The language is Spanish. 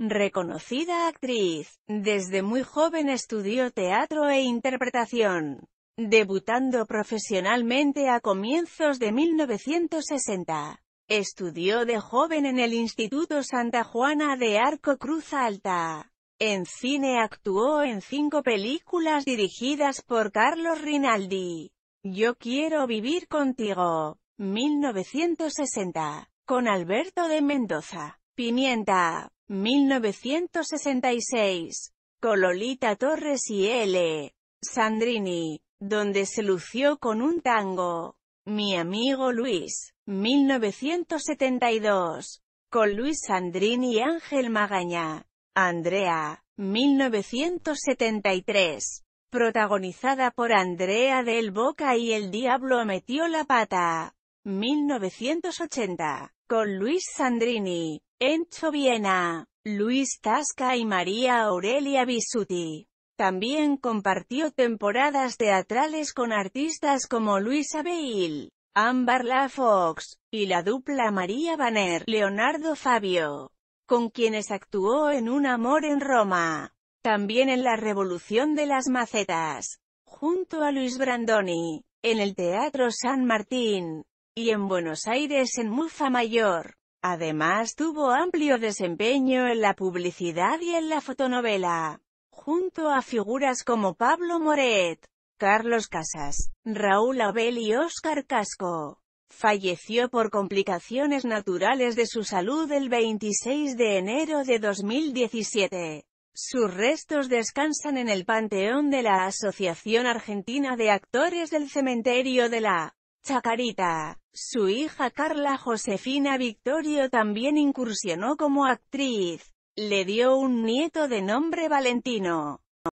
Reconocida actriz, desde muy joven estudió teatro e interpretación, debutando profesionalmente a comienzos de 1960. Estudió de joven en el Instituto Santa Juana de Arco Cruz Alta. En cine actuó en cinco películas dirigidas por Carlos Rinaldi. Yo quiero vivir contigo. 1960. Con Alberto de Mendoza. Pimienta. 1966. con Lolita Torres y L. Sandrini, donde se lució con un tango. Mi amigo Luis, 1972. Con Luis Sandrini y Ángel Magaña. Andrea, 1973. Protagonizada por Andrea del Boca y El Diablo metió la pata. 1980. Con Luis Sandrini, Encho Viena, Luis Tasca y María Aurelia Bisuti. También compartió temporadas teatrales con artistas como Luis Abel, Ámbar La Fox, y la dupla María Banner, Leonardo Fabio, con quienes actuó en Un amor en Roma, también en La Revolución de las Macetas, junto a Luis Brandoni, en el Teatro San Martín, y en Buenos Aires en Mufa Mayor. Además tuvo amplio desempeño en la publicidad y en la fotonovela, junto a figuras como Pablo Moret, Carlos Casas, Raúl Abel y Óscar Casco. Falleció por complicaciones naturales de su salud el 26 de enero de 2017. Sus restos descansan en el Panteón de la Asociación Argentina de Actores del Cementerio de la Chacarita. Su hija Carla Josefina Victorio también incursionó como actriz. Le dio un nieto de nombre Valentino.